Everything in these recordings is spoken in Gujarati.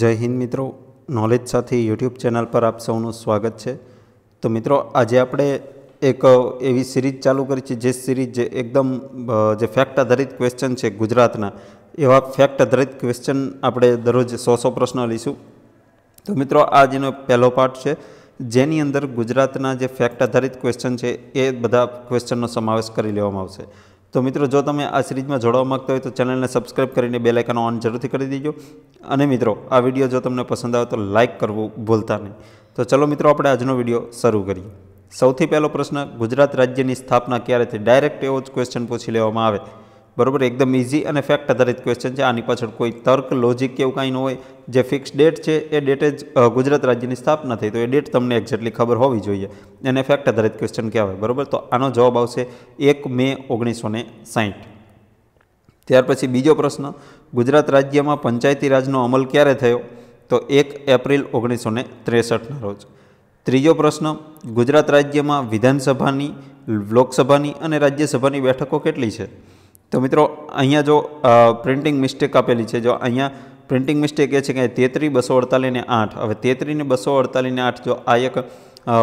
જય હિન્દ મિત્રો નોલેજ સાથે યુટ્યુબ ચેનલ પર આપ સૌનું સ્વાગત છે તો મિત્રો આજે આપણે એક એવી સિરીઝ ચાલુ કરી છે જે સિરીઝ જે એકદમ જે ફેક્ટ આધારિત ક્વેશ્ચન છે ગુજરાતના એવા ફેક્ટ આધારિત ક્વેશ્ચન આપણે દરરોજ સો સો પ્રશ્ન લઈશું તો મિત્રો આ જેનો પહેલો પાર્ટ છે જેની અંદર ગુજરાતના જે ફેક્ટ આધારિત ક્વેશ્ચન છે એ બધા ક્વેશ્ચનનો સમાવેશ કરી લેવામાં આવશે તો મિત્રો જો તમે આ સિરીજમાં જોડાવા માગતા હોય તો ચેનલને સબસ્ક્રાઇબ કરીને બે લાઇકન ઓન જરૂરથી કરી દેજો અને મિત્રો આ વિડીયો જો તમને પસંદ આવે તો લાઇક કરવું ભૂલતા નહીં તો ચલો મિત્રો આપણે આજનો વિડીયો શરૂ કરીએ સૌથી પહેલો પ્રશ્ન ગુજરાત રાજ્યની સ્થાપના ક્યારે થઈ ડાયરેક્ટ એવો જ ક્વેશ્ચન પૂછી લેવામાં આવે બરાબર એકદમ ઇઝી અને ફેક્ટ આધારિત ક્વેશ્ચન છે આની પાછળ કોઈ તર્ક લોજિક કે એવું કાંઈ ન હોય જે ફિક્સ ડેટ છે એ ડેટે જ ગુજરાત રાજ્યની સ્થાપના થઈ તો એ ડેટ તમને એક્ઝેક્ટલી ખબર હોવી જોઈએ એને ફેક્ટ આધારિત ક્વેશ્ચન કહેવાય બરાબર તો આનો જવાબ આવશે એક મે ઓગણીસો ને સાહીઠ ત્યાર પછી બીજો પ્રશ્ન ગુજરાત રાજ્યમાં પંચાયતી રાજનો અમલ ક્યારે થયો તો એક એપ્રિલ ઓગણીસો ને ત્રેસઠના રોજ ત્રીજો પ્રશ્ન ગુજરાત રાજ્યમાં વિધાનસભાની લોકસભાની અને રાજ્યસભાની બેઠકો કેટલી છે તો મિત્રો અહીંયા જો પ્રિન્ટિંગ મિસ્ટેક આપેલી છે જો અહીંયા પ્રિન્ટિંગ મિસ્ટેક એ છે કે તેત્રી બસો અડતાલીસને આઠ હવે તેત્રીને બસો અડતાલીસને આઠ જો આ એક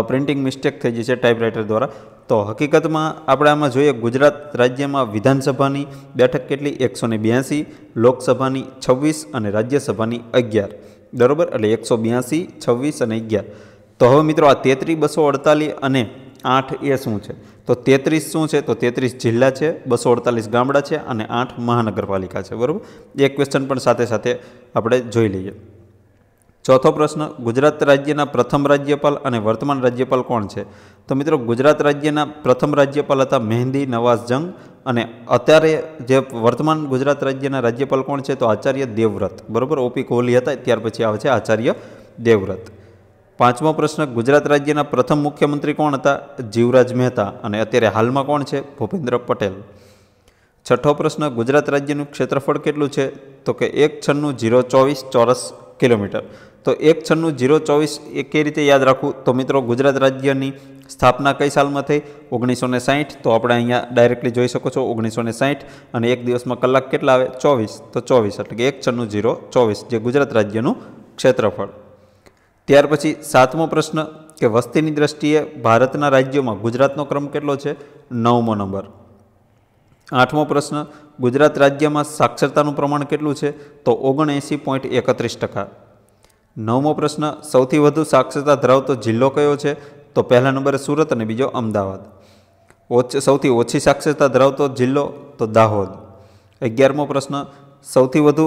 પ્રિન્ટિંગ મિસ્ટેક થઈ ગઈ છે ટાઈપરાઇટર દ્વારા તો હકીકતમાં આપણે આમાં જોઈએ ગુજરાત રાજ્યમાં વિધાનસભાની બેઠક કેટલી એકસો ને બ્યાસી લોકસભાની છવ્વીસ અને રાજ્યસભાની અગિયાર બરાબર એટલે એકસો બ્યાસી છવ્વીસ અને અગિયાર તો હવે મિત્રો આ તેત્રી બસો અડતાલીસ અને આઠ એ શું છે તો તેત્રીસ શું છે તો તેત્રીસ જિલ્લા છે બસો અડતાલીસ ગામડા છે અને આઠ મહાનગરપાલિકા છે બરાબર એ ક્વેશ્ચન પણ સાથે સાથે આપણે જોઈ લઈએ ચોથો પ્રશ્ન ગુજરાત રાજ્યના પ્રથમ રાજ્યપાલ અને વર્તમાન રાજ્યપાલ કોણ છે તો મિત્રો ગુજરાત રાજ્યના પ્રથમ રાજ્યપાલ હતા મહેંદી નવાઝ જંગ અને અત્યારે જે વર્તમાન ગુજરાત રાજ્યના રાજ્યપાલ કોણ છે તો આચાર્ય દેવવ્રત બરાબર ઓપી કોહલી હતા ત્યાર પછી આવે છે આચાર્ય દેવવ્રત પાંચમો પ્રશ્ન ગુજરાત રાજ્યના પ્રથમ મુખ્યમંત્રી કોણ હતા જીવરાજ મહેતા અને અત્યારે હાલમાં કોણ છે ભૂપેન્દ્ર પટેલ છઠ્ઠો પ્રશ્ન ગુજરાત રાજ્યનું ક્ષેત્રફળ કેટલું છે તો કે એક છન્નું જીરો ચોવીસ ચોરસ કિલોમીટર તો એક છન્નું જીરો ચોવીસ એ કઈ રીતે યાદ રાખવું તો મિત્રો ગુજરાત રાજ્યની સ્થાપના કઈ સાલમાં થઈ ઓગણીસો ને સાહીઠ તો આપણે અહીંયા ડાયરેક્ટલી જોઈ શકો છો ઓગણીસો ને સાહીઠ અને એક દિવસમાં કલાક કેટલા આવે ચોવીસ તો ચોવીસ એટલે કે એક છન્નું જીરો ચોવીસ જે ગુજરાત રાજ્યનું ક્ષેત્રફળ ત્યાર પછી સાતમો પ્રશ્ન કે વસ્તીની દ્રષ્ટિએ ભારતના રાજ્યોમાં ગુજરાતનો ક્રમ કેટલો છે નવમો નંબર આઠમો પ્રશ્ન ગુજરાત રાજ્યમાં સાક્ષરતાનું પ્રમાણ કેટલું છે તો ઓગણએંસી પોઈન્ટ એકત્રીસ ટકા નવમો પ્રશ્ન સૌથી વધુ સાક્ષરતા ધરાવતો જિલ્લો કયો છે તો પહેલા નંબરે સુરત અને બીજો અમદાવાદ ઓછ સૌથી ઓછી સાક્ષરતા ધરાવતો જિલ્લો તો દાહોદ અગિયારમો પ્રશ્ન સૌથી વધુ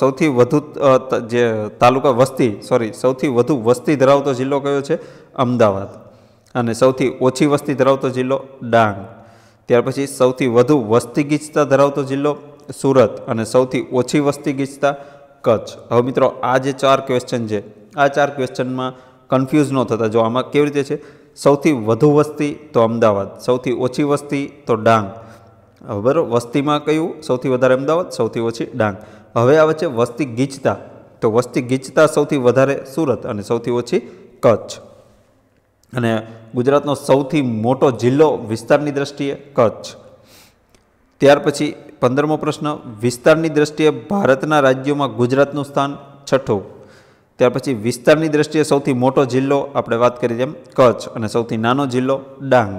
સૌથી વધુ જે તાલુકા વસ્તી સોરી સૌથી વધુ વસ્તી ધરાવતો જિલ્લો કયો છે અમદાવાદ અને સૌથી ઓછી વસ્તી ધરાવતો જિલ્લો ડાંગ ત્યાર પછી સૌથી વધુ વસ્તી ગીચતા ધરાવતો જિલ્લો સુરત અને સૌથી ઓછી વસ્તી ગીચતા કચ્છ હવે મિત્રો આ જે ચાર ક્વેશ્ચન છે આ ચાર ક્વેશ્ચનમાં કન્ફ્યુઝ ન થતા જો આમાં કેવી રીતે છે સૌથી વધુ વસ્તી તો અમદાવાદ સૌથી ઓછી વસ્તી તો ડાંગ હવે બરાબર વસ્તીમાં કયું સૌથી વધારે અમદાવાદ સૌથી ઓછી ડાંગ હવે આવે છે વસ્તી ગીચતા તો વસ્તી ગીચતા સૌથી વધારે સુરત અને સૌથી ઓછી કચ્છ અને ગુજરાતનો સૌથી મોટો જિલ્લો વિસ્તારની દ્રષ્ટિએ કચ્છ ત્યાર પછી પંદરમો પ્રશ્ન વિસ્તારની દ્રષ્ટિએ ભારતના રાજ્યોમાં ગુજરાતનું સ્થાન છઠ્ઠું ત્યાર પછી વિસ્તારની દ્રષ્ટિએ સૌથી મોટો જિલ્લો આપણે વાત કરી તેમ કચ્છ અને સૌથી નાનો જિલ્લો ડાંગ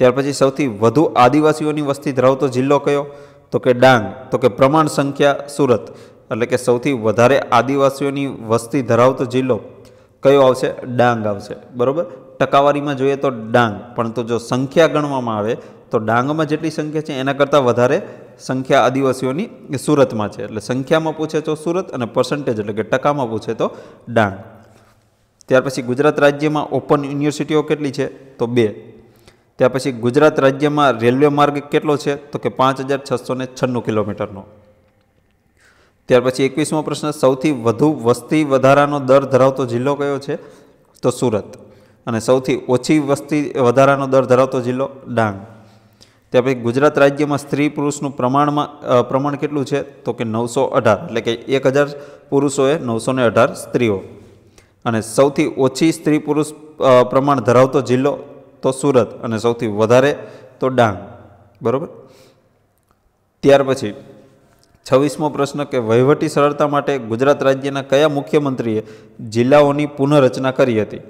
ત્યાર પછી સૌથી વધુ આદિવાસીઓની વસ્તી ધરાવતો જિલ્લો કયો તો કે ડાંગ તો કે પ્રમાણ સંખ્યા સુરત એટલે કે સૌથી વધારે આદિવાસીઓની વસ્તી ધરાવતો જિલ્લો કયો આવશે ડાંગ આવશે બરાબર ટકાવારીમાં જોઈએ તો ડાંગ પરંતુ જો સંખ્યા ગણવામાં આવે તો ડાંગમાં જેટલી સંખ્યા છે એના કરતાં વધારે સંખ્યા આદિવાસીઓની સુરતમાં છે એટલે સંખ્યામાં પૂછે તો સુરત અને પર્સન્ટેજ એટલે કે ટકામાં પૂછે તો ડાંગ ત્યાર પછી ગુજરાત રાજ્યમાં ઓપન યુનિવર્સિટીઓ કેટલી છે તો બે ત્યાર પછી ગુજરાત રાજ્યમાં રેલવે માર્ગ કેટલો છે તો કે પાંચ હજાર છસો ને છન્નું કિલોમીટરનો ત્યાર પછી એકવીસમો પ્રશ્ન સૌથી વધુ વસ્તી વધારાનો દર ધરાવતો જિલ્લો કયો છે તો સુરત અને સૌથી ઓછી વસ્તી વધારાનો દર ધરાવતો જિલ્લો ડાંગ ત્યાર પછી ગુજરાત રાજ્યમાં સ્ત્રી પુરુષનું પ્રમાણમાં પ્રમાણ કેટલું છે તો કે નવસો અઢાર એટલે કે એક હજાર પુરુષોએ નવસો ને અઢાર સ્ત્રીઓ અને સૌથી ઓછી સ્ત્રી પુરુષ પ્રમાણ ધરાવતો જિલ્લો તો સુરત અને સૌથી વધારે તો ડાંગ બરાબર ત્યાર પછી છવ્વીસમો પ્રશ્ન કે વહીવટી સરળતા માટે ગુજરાત રાજ્યના કયા મુખ્યમંત્રીએ જિલ્લાઓની પુનઃરચના કરી હતી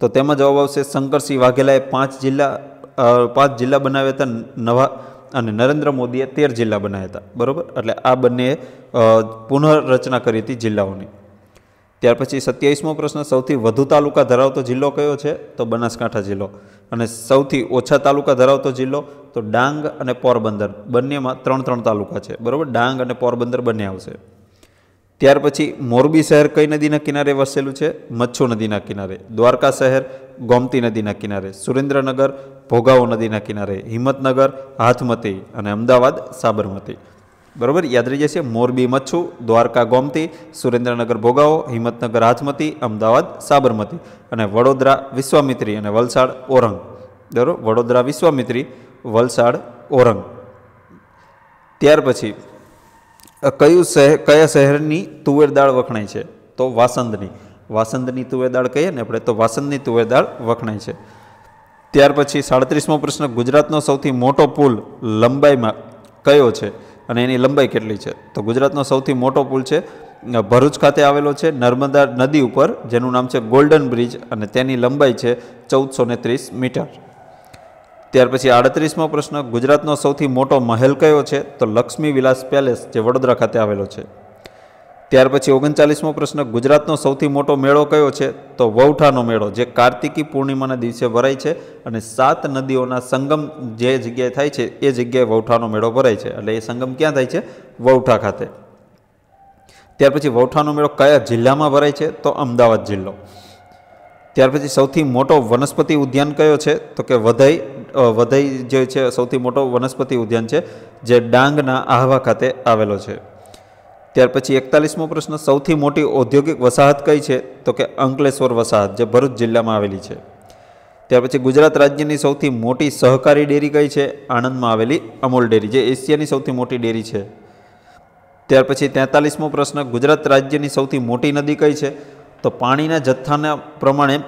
તો તેમાં જવાબ આવશે શંકરસિંહ વાઘેલાએ પાંચ જિલ્લા પાંચ જિલ્લા બનાવ્યા હતા નવા અને નરેન્દ્ર મોદીએ તેર જિલ્લા બનાવ્યા હતા બરાબર એટલે આ બંને પુનઃરચના કરી હતી જિલ્લાઓની ત્યાર પછી સત્યાવીસમો પ્રશ્ન સૌથી વધુ તાલુકા ધરાવતો જિલ્લો કયો છે તો બનાસકાંઠા જિલ્લો અને સૌથી ઓછા તાલુકા ધરાવતો જિલ્લો તો ડાંગ અને પોરબંદર બંનેમાં ત્રણ ત્રણ તાલુકા છે બરાબર ડાંગ અને પોરબંદર બંને આવશે ત્યાર પછી મોરબી શહેર કઈ નદીના કિનારે વસેલું છે મચ્છુ નદીના કિનારે દ્વારકા શહેર ગોમતી નદીના કિનારે સુરેન્દ્રનગર ભોગાવો નદીના કિનારે હિંમતનગર હાથમતી અને અમદાવાદ સાબરમતી બરોબર યાદ રહી જશે મોરબી મચ્છુ દ્વારકા ગોમતી સુરેન્દ્રનગર ભોગાવો હિંમતનગર હાથમતી અમદાવાદ સાબરમતી અને વડોદરા વિશ્વામિત્રી અને વલસાડ ઓરંગ બરાબર વડોદરા વિશ્વામિત્રી વલસાડ ઓરંગ ત્યાર પછી કયું શહેર કયા શહેરની તુવેર દાળ વખણાય છે તો વાસંદની વાસંદની તુવેર દાળ કહીએ ને આપણે તો વાસંદની તુવેર દાળ વખણાય છે ત્યાર પછી સાડત્રીસમો પ્રશ્ન ગુજરાતનો સૌથી મોટો પુલ લંબાઈમાં કયો છે અને એની લંબાઈ કેટલી છે તો ગુજરાતનો સૌથી મોટો પુલ છે ભરૂચ ખાતે આવેલો છે નર્મદા નદી ઉપર જેનું નામ છે ગોલ્ડન બ્રિજ અને તેની લંબાઈ છે ચૌદસો ને ત્રીસ મીટર ત્યાર પછી આડત્રીસમો પ્રશ્ન ગુજરાતનો સૌથી મોટો મહેલ કયો છે તો લક્ષ્મી વિલાસ પેલેસ જે વડોદરા ખાતે આવેલો છે ત્યાર પછી ઓગણચાલીસમો પ્રશ્ન ગુજરાતનો સૌથી મોટો મેળો કયો છે તો વૌઠાનો મેળો જે કાર્તિકી પૂર્ણિમાના દિવસે ભરાય છે અને સાત નદીઓના સંગમ જે જગ્યાએ થાય છે એ જગ્યાએ વૌઠાનો મેળો ભરાય છે એટલે એ સંગમ ક્યાં થાય છે વૌઠા ખાતે ત્યાર પછી વૌઠાનો મેળો કયા જિલ્લામાં ભરાય છે તો અમદાવાદ જિલ્લો ત્યાર પછી સૌથી મોટો વનસ્પતિ ઉદ્યાન કયો છે તો કે વધઈ વધઈ જે છે સૌથી મોટો વનસ્પતિ ઉદ્યાન છે જે ડાંગના આહવા ખાતે આવેલો છે ત્યાર પછી એકતાલીસમો પ્રશ્ન સૌથી મોટી ઔદ્યોગિક વસાહત કઈ છે તો કે અંકલેશ્વર વસાહત જે ભરૂચ જિલ્લામાં આવેલી છે ત્યાર પછી ગુજરાત રાજ્યની સૌથી મોટી સહકારી ડેરી કઈ છે આણંદમાં આવેલી અમૂલ ડેરી જે એશિયાની સૌથી મોટી ડેરી છે ત્યાર પછી તેતાલીસમો પ્રશ્ન ગુજરાત રાજ્યની સૌથી મોટી નદી કઈ છે તો પાણીના જથ્થાના પ્રમાણે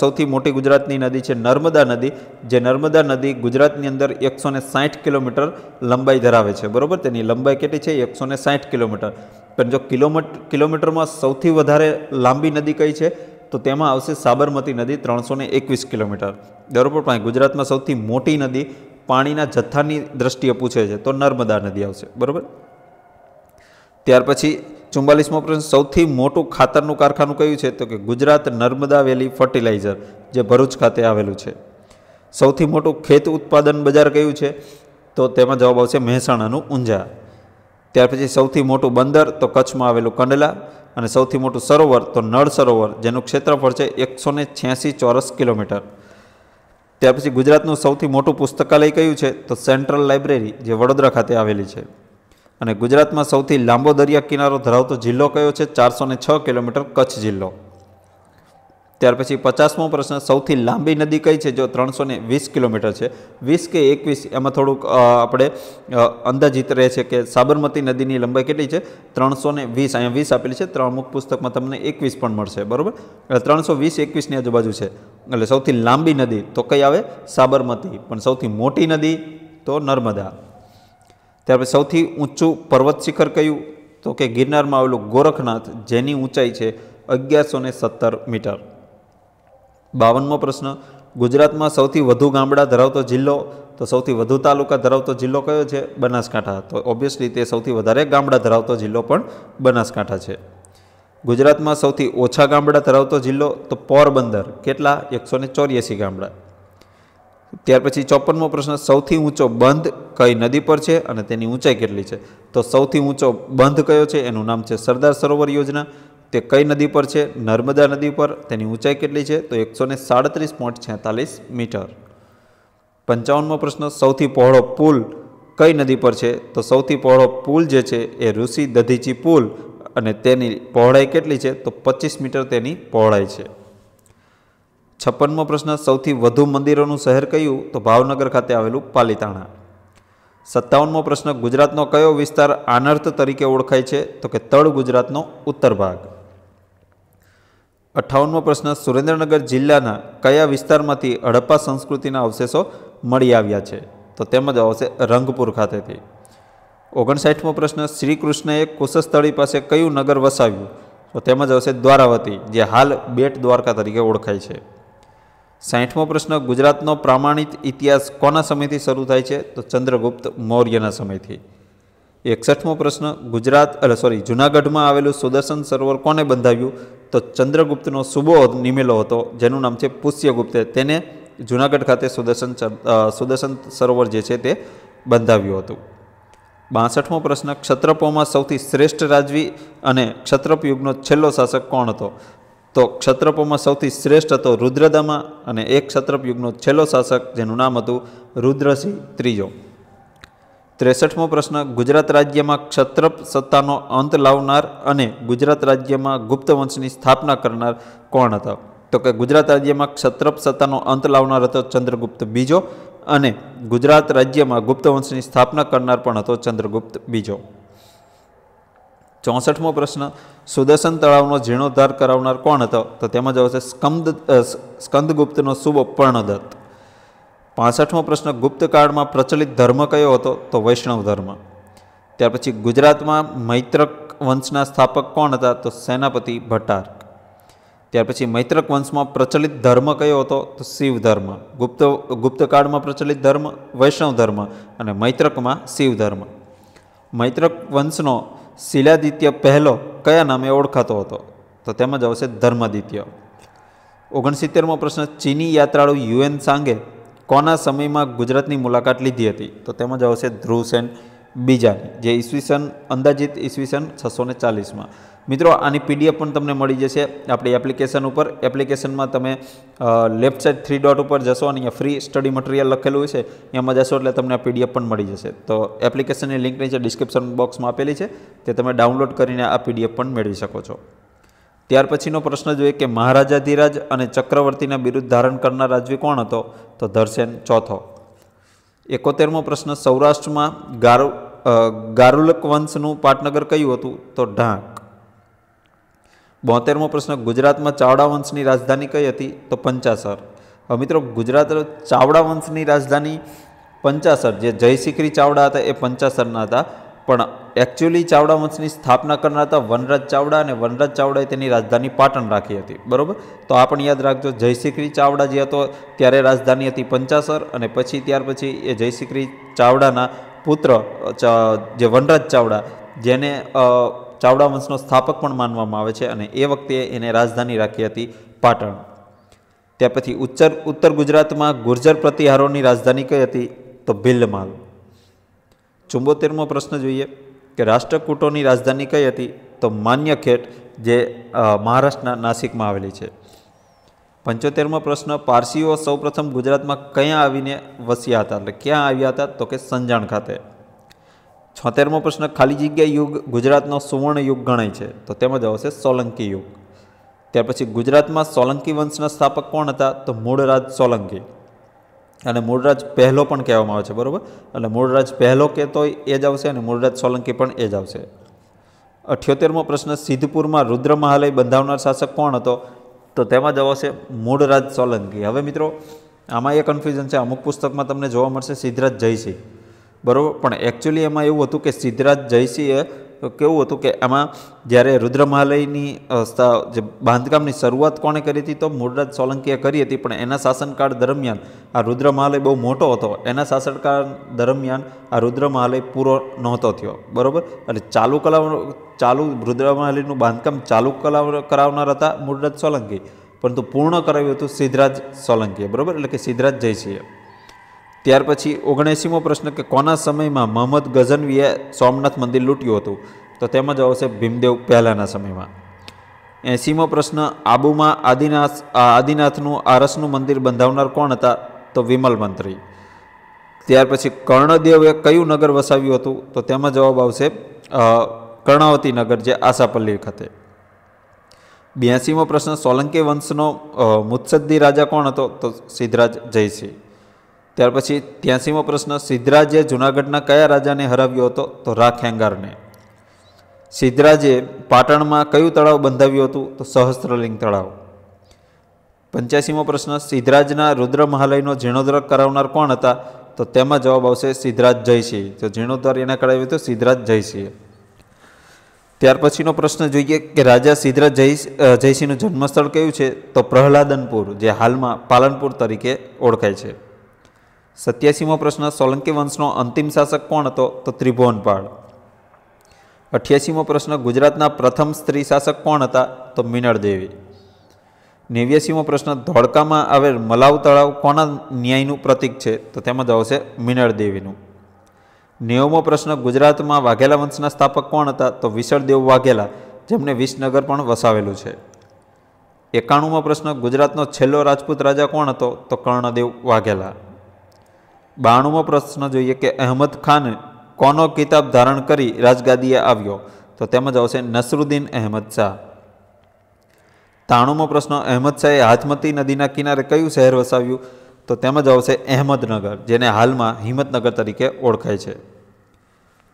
સૌથી મોટી ગુજરાતની નદી છે નર્મદા નદી જે નર્મદા નદી ગુજરાતની અંદર એકસો ને સાઠ કિલોમીટર લંબાઈ ધરાવે છે બરાબર તેની લંબાઈ કેટલી છે એકસો ને સાઠ કિલોમીટર પણ જો કિલોમીટ કિલોમીટરમાં સૌથી વધારે લાંબી નદી કઈ છે તો તેમાં આવશે સાબરમતી નદી ત્રણસો કિલોમીટર બરાબર પણ ગુજરાતમાં સૌથી મોટી નદી પાણીના જથ્થાની દ્રષ્ટિએ પૂછે છે તો નર્મદા નદી આવશે બરાબર ત્યાર પછી ચુમ્બાલીસમો પ્રશ્ન સૌથી મોટું ખાતરનું કારખાનું કયું છે તો કે ગુજરાત નર્મદા વેલી ફર્ટિલાઇઝર જે ભરૂચ ખાતે આવેલું છે સૌથી મોટું ખેત ઉત્પાદન બજાર કયું છે તો તેમાં જવાબ આવશે મહેસાણાનું ઊંઝા ત્યાર પછી સૌથી મોટું બંદર તો કચ્છમાં આવેલું કંડલા અને સૌથી મોટું સરોવર તો નળ સરોવર જેનું ક્ષેત્રફળ છે એકસો ને છ્યાસી ચોરસ કિલોમીટર ત્યાર પછી ગુજરાતનું સૌથી મોટું પુસ્તકાલય કયું છે તો સેન્ટ્રલ લાઇબ્રેરી જે વડોદરા ખાતે આવેલી છે અને ગુજરાતમાં સૌથી લાંબો દરિયા કિનારો ધરાવતો જિલ્લો કયો છે ચારસો છ કિલોમીટર કચ્છ જિલ્લો ત્યાર પછી પચાસમો પ્રશ્ન સૌથી લાંબી નદી કઈ છે જો ત્રણસો ને વીસ કિલોમીટર છે વીસ કે એકવીસ એમાં થોડુંક આપણે અંદાજિત રહે છે કે સાબરમતી નદીની લંબાઈ કેટલી છે ત્રણસો વીસ અહીંયા વીસ આપેલી છે ત્રણ ત્રમુક પુસ્તકમાં તમને એકવીસ પણ મળશે બરાબર એટલે ત્રણસો વીસ એકવીસની આજુબાજુ છે એટલે સૌથી લાંબી નદી તો કઈ આવે સાબરમતી પણ સૌથી મોટી નદી તો નર્મદા ત્યારબાદ સૌથી ઊંચું પર્વત શિખર કયું તો કે ગિરનારમાં આવેલું ગોરખનાથ જેની ઊંચાઈ છે અગિયારસો ને સત્તર મીટર બાવનમો પ્રશ્ન ગુજરાતમાં સૌથી વધુ ગામડા ધરાવતો જિલ્લો તો સૌથી વધુ તાલુકા ધરાવતો જિલ્લો કયો છે બનાસકાંઠા તો ઓબ્વિયસલી તે સૌથી વધારે ગામડા ધરાવતો જિલ્લો પણ બનાસકાંઠા છે ગુજરાતમાં સૌથી ઓછા ગામડા ધરાવતો જિલ્લો તો પોરબંદર કેટલા એકસો ને ચોર્યાસી ગામડા ત્યાર પછી ચોપનમો પ્રશ્ન સૌથી ઊંચો બંધ કઈ નદી પર છે અને તેની ઊંચાઈ કેટલી છે તો સૌથી ઊંચો બંધ કયો છે એનું નામ છે સરદાર સરોવર યોજના તે કઈ નદી પર છે નર્મદા નદી પર તેની ઊંચાઈ કેટલી છે તો એકસો સાડત્રીસ પોઈન્ટ છેતાલીસ મીટર પંચાવનમો પ્રશ્ન સૌથી પહોળો પુલ કઈ નદી પર છે તો સૌથી પહોળો પુલ જે છે એ ઋષિ દધીચી પુલ અને તેની પહોળાઈ કેટલી છે તો પચીસ મીટર તેની પહોળાઈ છે છપ્પનમો પ્રશ્ન સૌથી વધુ મંદિરોનું શહેર કયું તો ભાવનગર ખાતે આવેલું પાલિતાણા સત્તાવનમો પ્રશ્ન ગુજરાતનો કયો વિસ્તાર આનર્થ તરીકે ઓળખાય છે તો કે તળ ગુજરાતનો ઉત્તર ભાગ અઠ્ઠાવનમો પ્રશ્ન સુરેન્દ્રનગર જિલ્લાના કયા વિસ્તારમાંથી હડપ્પા સંસ્કૃતિના અવશેષો મળી આવ્યા છે તો તેમજ આવશે રંગપુર ખાતેથી ઓગણસાઠમો પ્રશ્ન શ્રી કૃષ્ણએ કુશસ્થળી પાસે કયું નગર વસાવ્યું તો તેમજ આવશે દ્વારાવતી જે હાલ બેટ દ્વારકા તરીકે ઓળખાય છે સાહીઠમો પ્રશ્ન ગુજરાતનો પ્રમાણિત ઇતિહાસ કોના સમયથી શરૂ થાય છે તો ચંદ્રગુપ્ત મૌર્યના સમયથી એકસઠમો પ્રશ્ન ગુજરાત એટલે સોરી જૂનાગઢમાં આવેલું સુદર્શન સરોવર કોને બંધાવ્યું તો ચંદ્રગુપ્તનો સુબો નિમેલો હતો જેનું નામ છે પુષ્યગુપ્તે તેને જૂનાગઢ ખાતે સુદર્શન સુદર્શન સરોવર જે છે તે બંધાવ્યું હતું બાસઠમો પ્રશ્ન ક્ષત્રપોમાં સૌથી શ્રેષ્ઠ રાજવી અને ક્ષત્રપયુગનો છેલ્લો શાસક કોણ હતો તો ક્ષત્રપોમાં સૌથી શ્રેષ્ઠ હતો રુદ્રદામા અને એક ક્ષત્રપ યુગનો છેલ્લો શાસક જેનું નામ હતું રુદ્રસિંહ ત્રીજો ત્રેસઠમો પ્રશ્ન ગુજરાત રાજ્યમાં ક્ષત્રપ સત્તાનો અંત લાવનાર અને ગુજરાત રાજ્યમાં ગુપ્ત વંશની સ્થાપના કરનાર કોણ હતા તો કે ગુજરાત રાજ્યમાં ક્ષત્રપ સત્તાનો અંત લાવનાર હતો ચંદ્રગુપ્ત બીજો અને ગુજરાત રાજ્યમાં ગુપ્ત વંશની સ્થાપના કરનાર પણ હતો ચંદ્રગુપ્ત બીજો ચોસઠમો પ્રશ્ન સુદર્શન તળાવનો જીર્ણોદ્ધાર કરાવનાર કોણ હતો તો તેમાં જવાબ છે સ્કંદ સ્કંદગુપ્તનો સુબપર્ણદત્ત પાસઠમો પ્રશ્ન ગુપ્તકાળમાં પ્રચલિત ધર્મ કયો હતો તો વૈષ્ણવ ધર્મ ત્યાર પછી ગુજરાતમાં મૈત્રક વંશના સ્થાપક કોણ હતા તો સેનાપતિ ભટ્ટાર્ક ત્યાર પછી મૈત્રક વંશમાં પ્રચલિત ધર્મ કયો હતો તો શિવ ધર્મ ગુપ્ત ગુપ્તકાળમાં પ્રચલિત ધર્મ વૈષ્ણવ ધર્મ અને મૈત્રકમાં શિવ ધર્મ મૈત્રક વંશનો શિલાદિત્ય પહેલો કયા નામે ઓળખાતો હતો તો તેમાં જ આવશે ધર્માદિત્ય ઓગણસિત્તેરમો પ્રશ્ન ચીની યાત્રાળુ યુએન સાંગે કોના સમયમાં ગુજરાતની મુલાકાત લીધી હતી તો તેમાં જ આવશે ધ્રુવસેન બીજાની જે ઈસવીસન અંદાજિત ઈસવીસન છસો ને ચાલીસમાં મિત્રો આની પીડીએફ પણ તમને મળી જશે આપણી એપ્લિકેશન ઉપર એપ્લિકેશનમાં તમે લેફ્ટ સાઈડ થ્રી ડોટ ઉપર જશો અને અહીંયા ફ્રી સ્ટડી મટીરિયલ લખેલું છે એમાં જશો એટલે તમને આ પીડીએફ પણ મળી જશે તો એપ્લિકેશનની લિંક નીચે ડિસ્ક્રિપ્શન બોક્સમાં આપેલી છે તે તમે ડાઉનલોડ કરીને આ પીડીએફ પણ મેળવી શકો છો ત્યાર પછીનો પ્રશ્ન જોઈએ કે મહારાજાધિરાજ અને ચક્રવર્તીના બિરુદ્ધ ધારણ કરનાર રાજવી કોણ હતો તો ધરસેન ચોથો એકોતેરમો પ્રશ્ન સૌરાષ્ટ્રમાં ગારો ગારુલક વંશનું પાટનગર કયું હતું તો ઢાંક બોતેરમો પ્રશ્ન ગુજરાતમાં ચાવડા વંશની રાજધાની કઈ હતી તો પંચાસર હવે મિત્રો ગુજરાત ચાવડા વંશની રાજધાની પંચાસર જે જયશિખરી ચાવડા હતા એ પંચાસરના હતા પણ એકચ્યુઅલી ચાવડા વંશની સ્થાપના કરનાર હતા વનરાજ ચાવડા અને વનરાજ ચાવડાએ તેની રાજધાની પાટણ રાખી હતી બરાબર તો આ પણ યાદ રાખજો જયશિખરી ચાવડા જે હતો ત્યારે રાજધાની હતી પંચાસર અને પછી ત્યાર પછી એ જયશિખરી ચાવડાના પુત્ર જે વનરાજ ચાવડા જેને ચાવડા વંશનો સ્થાપક પણ માનવામાં આવે છે અને એ વખતે એને રાજધાની રાખી હતી પાટણ ત્યાર પછી ઉત્તર ઉત્તર ગુજરાતમાં ગુર્જર પ્રતિહારોની રાજધાની કઈ હતી તો ભીલમાલ ચુંબોતેરમો પ્રશ્ન જોઈએ કે રાષ્ટ્રકૂટોની રાજધાની કઈ હતી તો માન્યખેટ જે મહારાષ્ટ્રના નાસિકમાં આવેલી છે પંચોતેરમો પ્રશ્ન પારસીઓ સૌપ્રથમ ગુજરાતમાં ક્યાં આવીને વસ્યા હતા એટલે ક્યાં આવ્યા હતા તો કે સંજાણ ખાતે છોતેરમો પ્રશ્ન ખાલી જગ્યા યુગ ગુજરાતનો સુવર્ણ યુગ ગણાય છે તો તેમાં આવશે સોલંકી યુગ ત્યાર પછી ગુજરાતમાં સોલંકી વંશના સ્થાપક કોણ હતા તો મૂળરાજ સોલંકી અને મૂળરાજ પહેલો પણ કહેવામાં આવે છે બરાબર એટલે મૂળરાજ પહેલો કહેતો એ જ આવશે અને મૂળરાજ સોલંકી પણ એ જ આવશે અઠ્યોતેરમો પ્રશ્ન સિદ્ધપુરમાં રુદ્રમહાલય મહાલય બંધાવનાર શાસક કોણ હતો તો તેમાં જવાબ છે મૂળરાજ સોલંકી હવે મિત્રો આમાં એ કન્ફ્યુઝન છે અમુક પુસ્તકમાં તમને જોવા મળશે સિદ્ધરાજ જયસિંહ બરાબર પણ એકચ્યુઅલી એમાં એવું હતું કે સિદ્ધરાજ જયસિંહ એ કેવું હતું કે આમાં જ્યારે રુદ્રમહાલયની જે બાંધકામની શરૂઆત કોણે કરી હતી તો મૂળરાજ સોલંકીએ કરી હતી પણ એના શાસનકાળ દરમિયાન આ રુદ્રમહાલય બહુ મોટો હતો એના શાસનકાળ દરમિયાન આ રુદ્રમહાલય પૂરો નહોતો થયો બરાબર અને ચાલુ કલા ચાલુ રુદ્રમહાલયનું બાંધકામ ચાલુ કલા કરાવનાર હતા મૂળરાજ સોલંકી પરંતુ પૂર્ણ કરાવ્યું હતું સિદ્ધરાજ સોલંકીએ બરાબર એટલે કે સિદ્ધરાજ જયસિંહે ત્યાર પછી ઓગણએંસીમો પ્રશ્ન કે કોના સમયમાં મોહમ્મદ ગઝનવીએ સોમનાથ મંદિર લૂંટ્યું હતું તો તેમાં જવાબ આવશે ભીમદેવ પહેલાંના સમયમાં એંસીમો પ્રશ્ન આબુમાં આદિનાથ આદિનાથનું આરસનું મંદિર બંધાવનાર કોણ હતા તો વિમલ મંત્રી ત્યાર પછી કર્ણદેવે કયું નગર વસાવ્યું હતું તો તેમાં જવાબ આવશે કર્ણાવતી નગર જે આશાપલ્લી ખાતે બ્યાસીમો પ્રશ્ન સોલંકી વંશનો મુત્સદ્દી રાજા કોણ હતો તો સિદ્ધરાજ જયસિંહ ત્યાર પછી ત્યાસીમો પ્રશ્ન સિદ્ધરાજે જૂનાગઢના કયા રાજાને હરાવ્યો હતો તો રાખેંગારને સિદ્ધરાજે પાટણમાં કયું તળાવ બંધાવ્યું હતું તો સહસ્ત્રલિંગ તળાવ પંચ્યાસીમો પ્રશ્ન સિદ્ધરાજના રુદ્ર મહાલયનો જીર્ણોદ્ધાર કરાવનાર કોણ હતા તો તેમાં જવાબ આવશે સિદ્ધરાજ જયસિંહ તો જીર્ણોદ્ધાર એના કરાવ્યું તો સિદ્ધરાજ જયસિંહ ત્યાર પછીનો પ્રશ્ન જોઈએ કે રાજા સિદ્ધરાજ જય જયસિંહનું જન્મસ્થળ કયું છે તો પ્રહલાદનપુર જે હાલમાં પાલનપુર તરીકે ઓળખાય છે સત્યાસીમો પ્રશ્ન સોલંકી વંશનો અંતિમ શાસક કોણ હતો તો ત્રિભુવનપાળ અઠ્યાસીમો પ્રશ્ન ગુજરાતના પ્રથમ સ્ત્રી શાસક કોણ હતા તો મિનળ દેવી નેવ્યાસીમો પ્રશ્ન ધોળકામાં આવેલ મલાવ તળાવ કોના ન્યાયનું પ્રતીક છે તો તેમાં જ આવશે મિનળ દેવીનું નેવમો પ્રશ્ન ગુજરાતમાં વાઘેલા વંશના સ્થાપક કોણ હતા તો વિસળદેવ વાઘેલા જેમને વિસનગર પણ વસાવેલું છે એકાણુંમો પ્રશ્ન ગુજરાતનો છેલ્લો રાજપૂત રાજા કોણ હતો તો કર્ણદેવ વાઘેલા બાણુંમો પ્રશ્ન જોઈએ કે અહેમદ ખાન કોનો કિતાબ ધારણ કરી રાજગાદીએ આવ્યો તો તેમજ આવશે નસરુદ્દીન અહેમદ શાહ ત્રાણુંમો પ્રશ્ન અહેમદ શાહે હાથમતી નદીના કિનારે કયું શહેર વસાવ્યું તો તેમજ આવશે અહેમદનગર જેને હાલમાં હિંમતનગર તરીકે ઓળખાય છે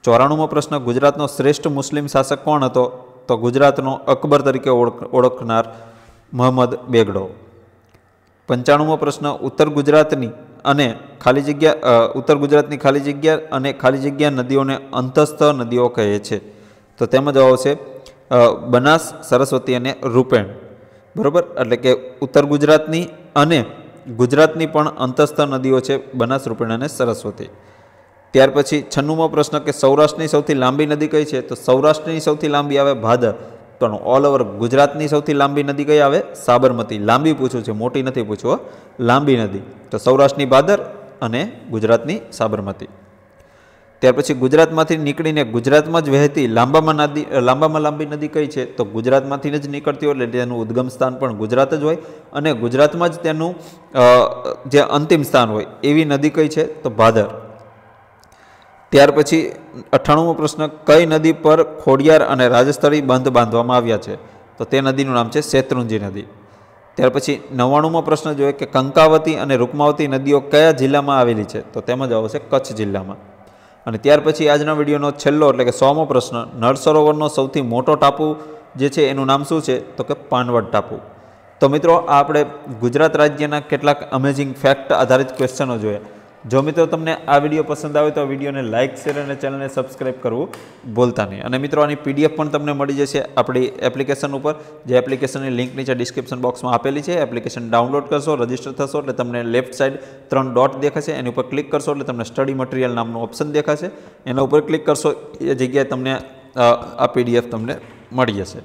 ચોરાણુંમો પ્રશ્ન ગુજરાતનો શ્રેષ્ઠ મુસ્લિમ શાસક કોણ હતો તો ગુજરાતનો અકબર તરીકે ઓળખનાર મોહમ્મદ બેગડો પંચાણુંમો પ્રશ્ન ઉત્તર ગુજરાતની અને ખાલી જગ્યા ઉત્તર ગુજરાતની ખાલી જગ્યા અને ખાલી જગ્યા નદીઓને અંતસ્થ નદીઓ કહે છે તો તેમાં જવાબ છે બનાસ સરસ્વતી અને રૂપેણ બરાબર એટલે કે ઉત્તર ગુજરાતની અને ગુજરાતની પણ અંતસ્થ નદીઓ છે બનાસ રૂપેણ અને સરસ્વતી ત્યાર પછી છન્નુમો પ્રશ્ન કે સૌરાષ્ટ્રની સૌથી લાંબી નદી કઈ છે તો સૌરાષ્ટ્રની સૌથી લાંબી આવે ભાદર પણ ઓલ ઓવર ગુજરાતની સૌથી લાંબી નદી કઈ આવે સાબરમતી લાંબી પૂછ્યું છે મોટી નથી પૂછ્યું લાંબી નદી તો સૌરાષ્ટ્રની ભાદર અને ગુજરાતની સાબરમતી ત્યાર પછી ગુજરાતમાંથી નીકળીને ગુજરાતમાં જ વહેતી લાંબામાં નદી લાંબામાં લાંબી નદી કઈ છે તો ગુજરાતમાંથી જ નીકળતી હોય એટલે તેનું ઉદ્ગમ સ્થાન પણ ગુજરાત જ હોય અને ગુજરાતમાં જ તેનું જે અંતિમ સ્થાન હોય એવી નદી કઈ છે તો ભાદર ત્યાર પછી અઠ્ઠાણુંમો પ્રશ્ન કઈ નદી પર ખોડિયાર અને રાજસ્થળી બંધ બાંધવામાં આવ્યા છે તો તે નદીનું નામ છે શેત્રુંજી નદી ત્યાર પછી નવ્વાણુંમો પ્રશ્ન જોઈએ કે કંકાવતી અને રૂકમાવતી નદીઓ કયા જિલ્લામાં આવેલી છે તો તેમજ આવશે કચ્છ જિલ્લામાં અને ત્યાર પછી આજના વિડીયોનો છેલ્લો એટલે કે સોમો પ્રશ્ન નળ સરોવરનો સૌથી મોટો ટાપુ જે છે એનું નામ શું છે તો કે પાનવડ ટાપુ તો મિત્રો આ આપણે ગુજરાત રાજ્યના કેટલાક અમેઝિંગ ફેક્ટ આધારિત ક્વેશ્ચનો જોયા જો મિત્રો તમને આ વિડીયો પસંદ આવે તો આ વિડીયોને લાઇક શેર અને ચેનલને સબસ્ક્રાઇબ કરવું ભૂલતા નહીં અને મિત્રો આની પીડીએફ પણ તમને મળી જશે આપણી એપ્લિકેશન ઉપર જે એપ્લિકેશનની લિંક નીચે ડિસ્ક્રિપ્શન બોક્સમાં આપેલી છે એપ્લિકેશન ડાઉનલોડ કરશો રજિસ્ટર થશો એટલે તમને લેફ્ટ સાઇડ ત્રણ ડોટ દેખાશે એની ઉપર ક્લિક કરશો એટલે તમને સ્ટડી મટીરિયલ નામનું ઓપ્શન દેખાશે એના ઉપર ક્લિક કરશો એ જગ્યાએ તમને આ પીડીએફ તમને મળી જશે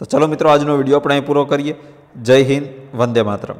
તો ચલો મિત્રો આજનો વિડીયો આપણે અહીં પૂરો કરીએ જય હિન્દ વંદે માતરમ